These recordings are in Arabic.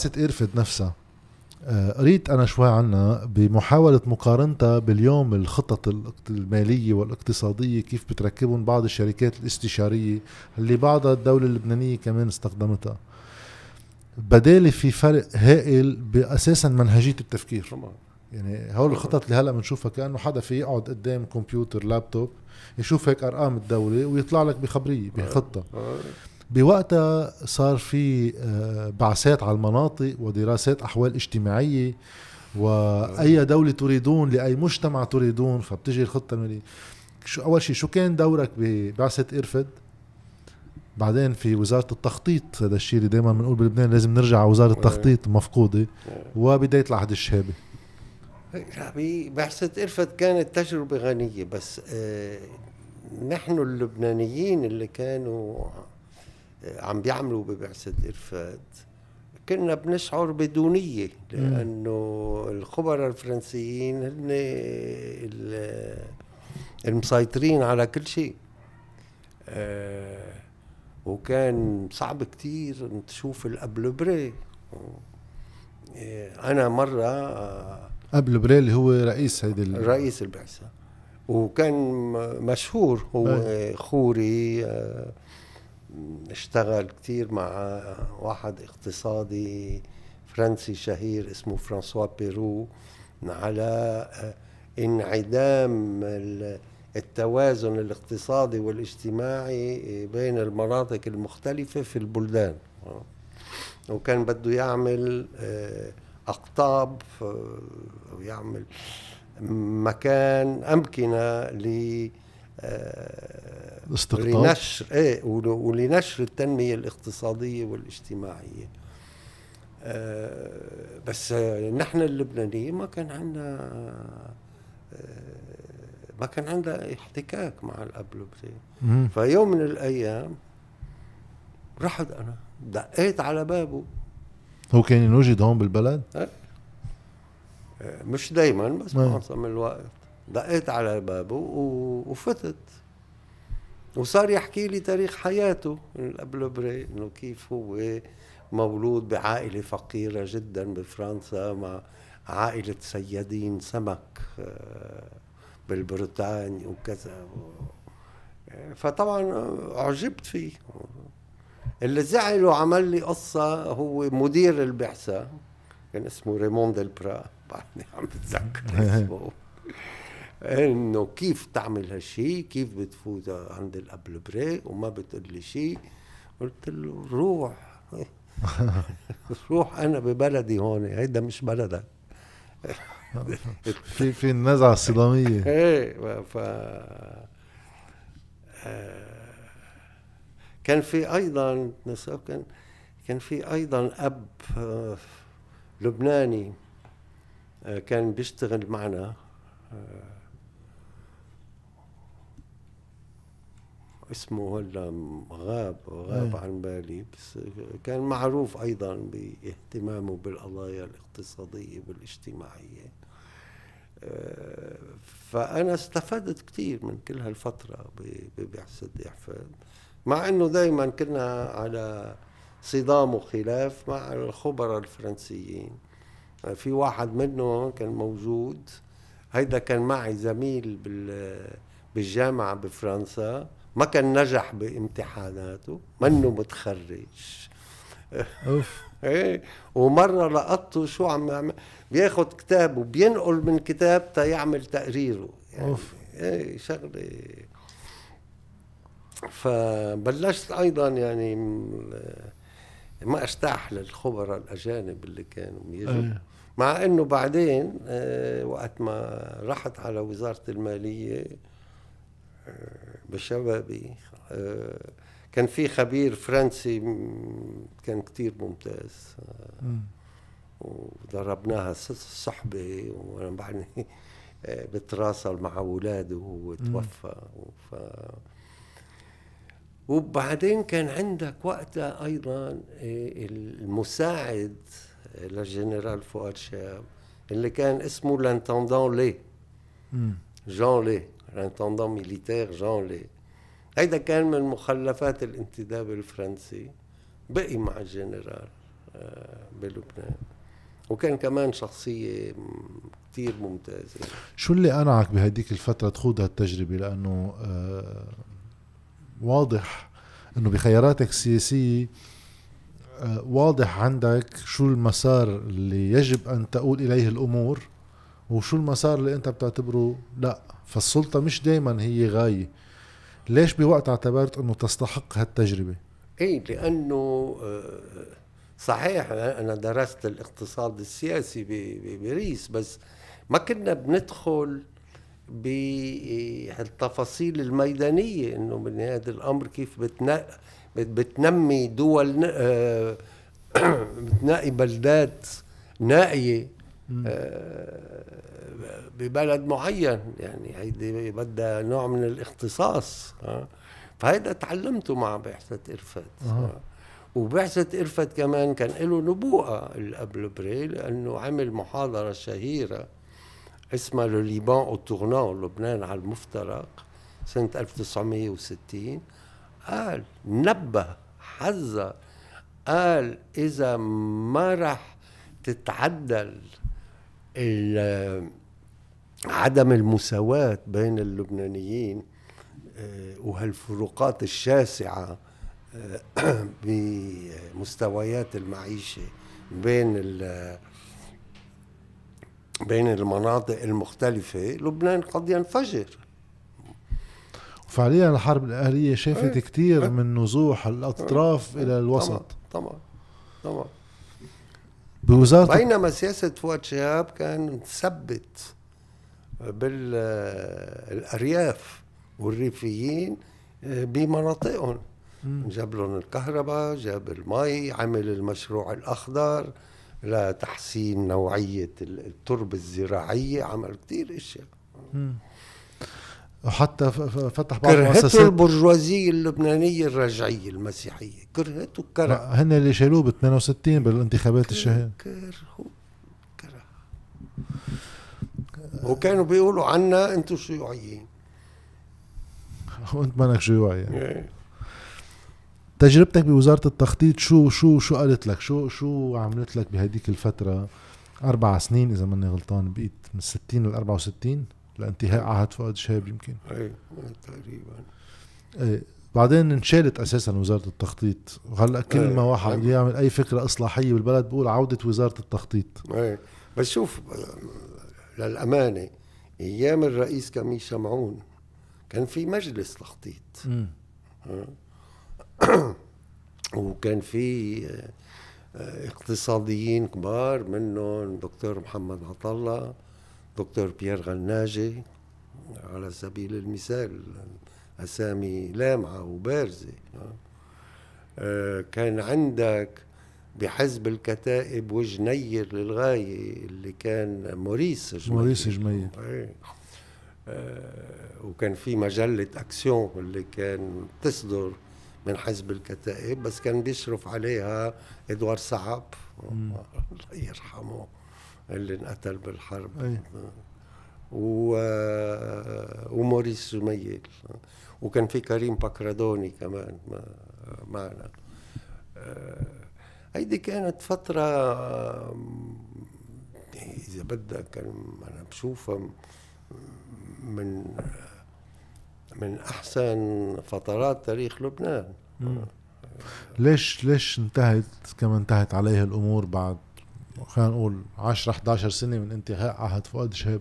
قصة إيرفد نفسها آه، قريت أنا شوي عنها بمحاولة مقارنتها باليوم الخطط المالية والاقتصادية كيف بتركبهم بعض الشركات الاستشارية اللي بعضها الدولة اللبنانية كمان استخدمتها بدالي في فرق هائل بأساسا منهجية التفكير طبعا. يعني هول الخطط اللي هلا بنشوفها كانه حدا في يقعد قدام كمبيوتر لابتوب يشوف هيك ارقام الدوله ويطلع لك بخبريه آه. بخطه آه. بوقتها صار في آه، بعثات على المناطق ودراسات احوال اجتماعيه واي أيوة. دوله تريدون لاي مجتمع تريدون فبتجي الخطه من شو اول شيء شو كان دورك ببعثه ارفد بعدين في وزاره التخطيط هذا الشيء اللي دائما بنقول بلبنان لازم نرجع على وزاره أيوة. التخطيط مفقوده أيوة. وبدايه العهد الشهابي يعني بعثه ارفد كانت تجربه غنيه بس آه نحن اللبنانيين اللي كانوا عم بيعملوا ببعثة إرفاد كنا بنشعر بدونية لأنه الخبراء الفرنسيين هن المسيطرين على كل شيء آه، وكان صعب كتير تشوف بري آه، أنا مرة آه، بري اللي هو رئيس هيدي رئيس البعثة وكان مشهور هو خوري اشتغل كتير مع واحد اقتصادي فرنسي شهير اسمه فرانسوا بيرو على آه، انعدام التوازن الاقتصادي والاجتماعي بين المناطق المختلفة في البلدان وكان بده يعمل آه، أقطاب آه، أو يعمل مكان أمكنة آه، استقطاب لنشر ايه ولنشر التنميه الاقتصاديه والاجتماعيه آه، بس نحن اللبنانيين ما كان عندنا آه، ما كان عندنا احتكاك مع الاب فيوم من الايام رحت انا دقيت على بابه هو كان ينوجد هون بالبلد؟ إيه. مش دايما بس إيه. معظم الوقت دقيت على بابه وفتت وصار يحكي لي تاريخ حياته من قبل انه كيف هو مولود بعائله فقيره جدا بفرنسا مع عائله صيادين سمك آه، بالبريطاني وكذا فطبعا اعجبت فيه اللي زعل وعمل لي قصه هو مدير البعثه كان اسمه ريمون ديل برا بعدني عم بتذكر اسمه انه كيف تعمل هالشيء كيف بتفوت عند الابل بري وما بتقول لي شيء قلت له روح روح انا ببلدي هون هيدا مش بلدك في في النزعه الصداميه ايه ف آه، كان في ايضا كان كان في ايضا اب آه، لبناني آه، كان بيشتغل معنا اسمه هلا غاب غاب إيه. عن بالي بس كان معروف ايضا باهتمامه بالقضايا الاقتصاديه والاجتماعيه آه، فانا استفدت كثير من كل هالفتره ببعثه احفاد مع انه دائما كنا على صدام وخلاف مع الخبراء الفرنسيين آه، في واحد منهم كان موجود هيدا كان معي زميل بالجامعه بفرنسا ما كان نجح بامتحاناته منه متخرج اوف ايه ومره لقطته شو عم يعمل بياخذ كتاب وبينقل من كتاب تا يعمل تقريره يعني اوف ايه شغله فبلشت ايضا يعني ما ارتاح للخبراء الاجانب اللي كانوا بيجوا إيه. مع انه بعدين إيه، وقت ما رحت على وزاره الماليه بشبابي آه، كان في خبير فرنسي كان كتير ممتاز آه، وضربناها صحبة وأنا بعدني آه، بتراسل مع أولاده وهو توفى ف... وبعدين كان عندك وقتها أيضا المساعد للجنرال فؤاد شاب اللي كان اسمه لانتندون لي جان لي الانتندون ميليتير جون لي هيدا كان من مخلفات الانتداب الفرنسي بقي مع الجنرال آه، بلبنان وكان كمان شخصية كثير ممتازة شو اللي قنعك بهديك الفترة تخوض هالتجربة لأنه آه، واضح أنه بخياراتك السياسية آه، واضح عندك شو المسار اللي يجب أن تقول إليه الأمور وشو المسار اللي انت بتعتبره لا فالسلطه مش دائما هي غايه ليش بوقت اعتبرت انه تستحق هالتجربه اي لانه آه، صحيح انا درست الاقتصاد السياسي بريس بس ما كنا بندخل بالتفاصيل آه، الميدانيه انه من هذا الامر كيف بتنمي دول آه، بتنقي بلدات نائيه آه، ببلد معين يعني هيدي بدها نوع من الاختصاص آه. فهيدا تعلمته مع بعثة إرفد آه. وبعثة إرفت كمان كان له نبوءة قبل بري لأنه عمل محاضرة شهيرة اسمها لو ليبان او تورنان لبنان على المفترق سنة 1960 قال نبه حذر قال إذا ما رح تتعدل عدم المساواة بين اللبنانيين آه، وهالفروقات الشاسعة آه، بمستويات المعيشة بين بين المناطق المختلفة لبنان قد ينفجر فعليا الحرب الأهلية شافت إيه، كثير إيه. من نزوح الأطراف إيه، إلى الوسط طبعا طبعا, طبعا. بوزاره بينما سياسه فؤاد شهاب كان ثبت بالارياف والريفيين آه، بمناطقهم جاب لهم الكهرباء جاب المي عمل المشروع الاخضر لتحسين نوعيه التربه الزراعيه عمل كثير اشياء وحتى فتح بعض كرهته البرجوازيه اللبنانيه الرجعيه المسيحيه كرهته كره هن اللي شالوه ب 62 بالانتخابات الشهيره كرهوا كره وكانوا بيقولوا عنا انتم شيوعيين وانت مانك شيوعي يعني إيه. تجربتك بوزاره التخطيط شو شو شو قالت لك شو شو عملت لك بهديك الفتره اربع سنين اذا ماني غلطان بقيت من 60 ل 64 لانتهاء عهد فؤاد شهاب يمكن ايوه تقريبا ايه بعدين انشالت اساسا وزاره التخطيط وهلا أيوة، كل ما واحد أيوة. يعمل اي فكره اصلاحيه بالبلد بقول عوده وزاره التخطيط ايه بس شوف للامانه ايام الرئيس كمي شمعون كان في مجلس تخطيط وكان في آه، اقتصاديين كبار منهم دكتور محمد عطله دكتور بيير غناجي على سبيل المثال أسامي لامعة وبارزة آه، كان عندك بحزب الكتائب وجنير للغاية اللي كان موريس جميل موريس جمير آه، وكان في مجلة أكسيون اللي كان تصدر من حزب الكتائب بس كان بيشرف عليها إدوار صعب الله يرحمه اللي انقتل بالحرب و... وموريس زميل وكان في كريم بكردوني كمان معنا هيدي آه، كانت فترة آه، إذا بدك أنا بشوفها من من أحسن فترات تاريخ لبنان ليش ليش انتهت كما انتهت عليها الأمور بعد خلينا نقول 10 11 سنه من انتهاء عهد فؤاد شهاب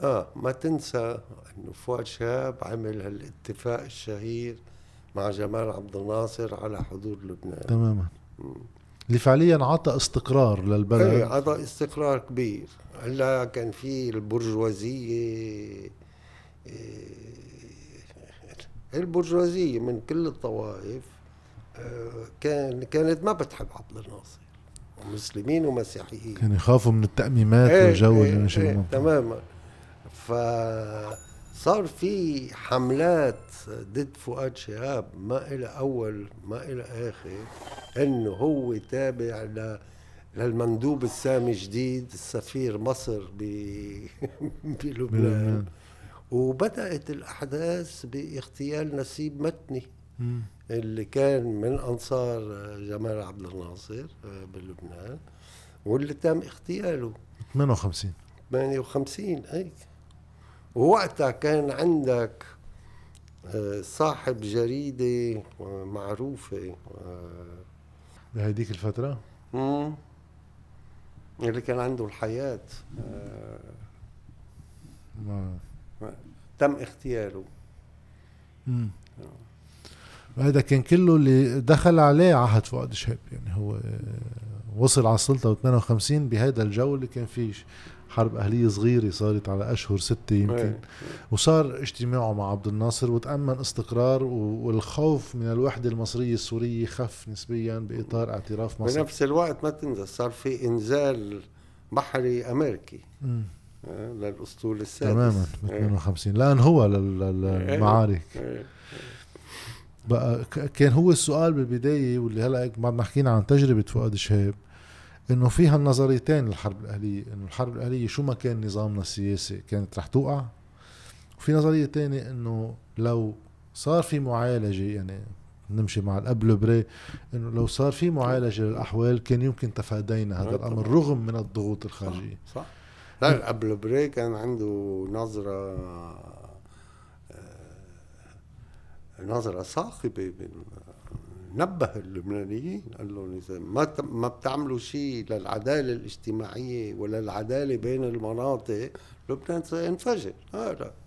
اه ما تنسى انه فؤاد شهاب عمل هالاتفاق الشهير مع جمال عبد الناصر على حدود لبنان تماما اللي فعليا عطى استقرار للبلد ايه عطى استقرار كبير هلا كان في البرجوازيه إيه، البرجوازيه من كل الطوائف كان كانت ما بتحب عبد الناصر مسلمين ومسيحيين كانوا يخافوا من التأميمات ايه والجو ايه ايه ايه تماما فصار في حملات ضد فؤاد شهاب ما إلى أول ما إلى آخر إنه هو تابع ل للمندوب السامي جديد السفير مصر ب بلبنان وبدأت الأحداث باغتيال نسيب متني اللي كان من انصار آه، جمال عبد الناصر آه، بلبنان واللي تم اغتياله 58 58 هيك ووقتها كان عندك آه، صاحب جريدة معروفة بهديك الفترة؟ امم اللي كان عنده الحياة ما. تم اغتياله امم هذا كان كله اللي دخل عليه عهد فؤاد شهاب يعني هو وصل على السلطه و58 بهذا الجو اللي كان فيه حرب اهليه صغيره صارت على اشهر سته يمكن وصار اجتماعه مع عبد الناصر وتامن استقرار والخوف من الوحده المصريه السوريه خف نسبيا باطار اعتراف مصر بنفس الوقت ما تنسى صار في انزال بحري امريكي م. أه، للاسطول السادس تماما 58 لان هو للمعارك بقى كان هو السؤال بالبدايه واللي هلا ما حكينا عن تجربه فؤاد شهاب انه فيها النظريتين للحرب الاهليه انه الحرب الاهليه شو ما كان نظامنا السياسي كانت رح توقع وفي نظريه تانية انه لو صار في معالجه يعني نمشي مع الاب بري انه لو صار في معالجه للاحوال كان يمكن تفادينا هذا نعم، الامر رغم من الضغوط الخارجيه صح, صح. لا الاب بري كان عنده نظره نظرة صاخبة نبه اللبنانيين قال لهم اذا ما ما بتعملوا شيء للعداله الاجتماعيه ولا بين المناطق لبنان سينفجر هذا